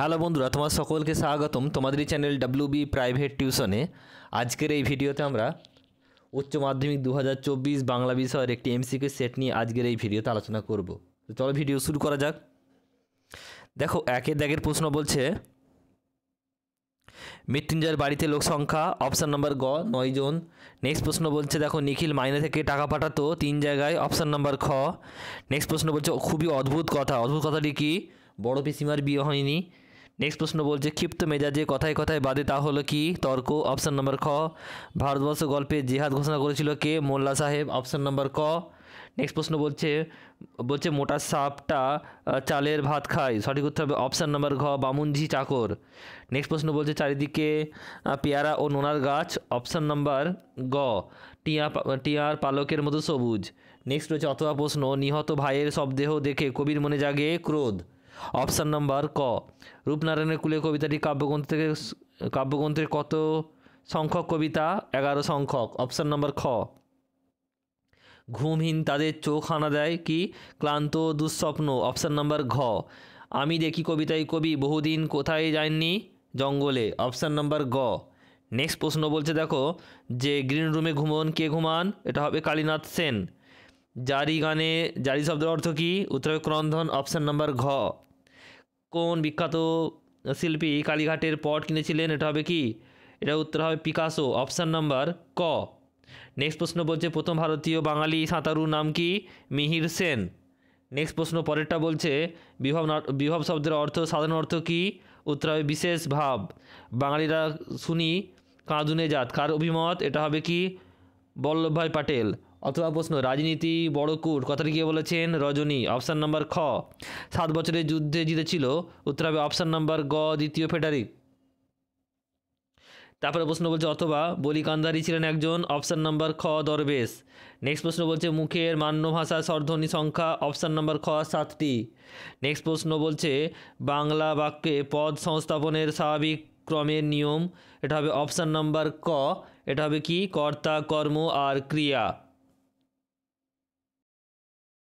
hello বন্ধুরা তোমার সকলকে স্বাগতম তোমাদের চ্যানেল ডাব্লিউ বি প্রাইভেট টিউশনে আজকের এই ভিডিওতে আমরা উচ্চ মাধ্যমিক দু বাংলা বিষয়ের একটি এমসিকে সেট নিয়ে আজকের এই ভিডিওতে আলোচনা করব তো চলো ভিডিও শুরু করা যাক দেখো একের দ্যাগের প্রশ্ন বলছে মৃত্যুঞ্জয়ের বাড়িতে লোক সংখ্যা অপশান নম্বর গ নয় জন নেক্সট প্রশ্ন বলছে দেখো নিখিল মাইনে থেকে টাকা পাঠাতো তিন জায়গায় অপশান নম্বর খ নেক্সট প্রশ্ন বলছে খুবই অদ্ভুত কথা অদ্ভুত কথাটি কি বড় পিসিমার বিয়ে হয়নি নেক্সট প্রশ্ন বলছে ক্ষিপ্ত মেজাজে কথায় কথায় বাদে তা হলো কি তর্ক অপশান নম্বর খ ভারতবর্ষ গল্পে জিহাদ ঘোষণা করেছিল কে মোল্লা সাহেব অপশান নম্বর ক নেক্সট প্রশ্ন বলছে বলছে মোটা সাপটা চালের ভাত খায় সঠিক উত্তর হবে অপশান নম্বর ঘ বামুনঝি চাকর নেক্সট প্রশ্ন বলছে চারিদিকে পেয়ারা ও নোনার গাছ অপশান নম্বর গ টিয়া টিয়ার পালকের মতো সবুজ নেক্সট রয়েছে অথবা প্রশ্ন নিহত ভাইয়ের সব দেহ দেখে কবির মনে জাগে ক্রোধ অপশান নাম্বার ক রূপনারায়ণের কুলে কবিতাটি কাব্যগ্রন্থ থেকে কাব্যগ্রন্থের কত সংখ্যক কবিতা এগারো সংখ্যক অপশান নাম্বার খ ঘুমহীন তাদের চোখ হানা দেয় কি ক্লান্ত দুঃস্বপ্ন অপশান নাম্বার ঘ আমি দেখি কবিতায় কবি বহুদিন কোথায় যাননি জঙ্গলে অপশান নাম্বার গ নেক্সট প্রশ্ন বলছে দেখো যে গ্রিন রুমে ঘুমন কে ঘুমান এটা হবে কালীনাথ সেন জারি গানে জারি শব্দের অর্থ কী উত্তর ক্রন্ধন অপশান নাম্বার ঘ কোন বিখ্যাত শিল্পী কালীঘাটের পট কিনেছিলেন এটা হবে কি এটা উত্তর হবে পিকাসো অপশান নাম্বার ক নেক্সট প্রশ্ন বলছে প্রথম ভারতীয় বাঙালি সাঁতারুর নাম কি মিহির সেন নেক্সট প্রশ্ন পরেরটা বলছে বিভব বিভব শব্দের অর্থ সাধারণ অর্থ কী উত্তর হবে বিশেষ ভাব বাঙালিরা শুনি কাঁদুনে জাত কার অভিমত এটা হবে কি বল্লভভাই পাটেল অথবা প্রশ্ন রাজনীতি বড় কুট কথাটি কে বলেছেন রজনী অপশান নাম্বার খ সাত বছরের যুদ্ধে জিতেছিল উত্তর হবে অপশান নাম্বার গ দ্বিতীয় ফেডারিক তারপরে প্রশ্ন বলছে অথবা বলি কান্ধারি ছিলেন একজন অপশান নাম্বার খ দরবেশ নেক্সট প্রশ্ন বলছে মুখের মান্য ভাষা স্বরধ্বনি সংখ্যা অপশান নাম্বার খ সাতটি নেক্সট প্রশ্ন বলছে বাংলা বাক্যে পদ সংস্থাপনের স্বাভাবিক ক্রমের নিয়ম এটা হবে অপশান নাম্বার ক এটা হবে কি কর্তা কর্ম আর ক্রিয়া